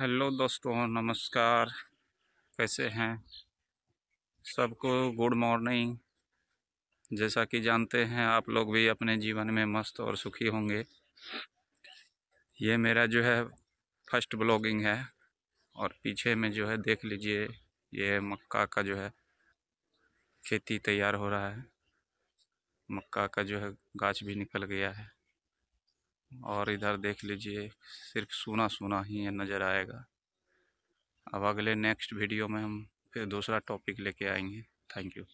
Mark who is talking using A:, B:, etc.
A: hello दोस्तों नमस्कार कैसे हैं सबको गुड मॉर्निंग जैसा कि जानते हैं आप लोग भी अपने जीवन में मस्त और सुखी होंगे ये मेरा जो है फर्स्ट ब्लॉगिंग है और पीछे में जो है देख लीजिए ये मक्का का जो है खेती तैयार हो रहा है मक्का का जो है गाछ भी निकल गया है और इधर देख लीजिए सिर्फ सोना सोना ही नज़र आएगा अब अगले नेक्स्ट वीडियो में हम फिर दूसरा टॉपिक लेके आएंगे थैंक यू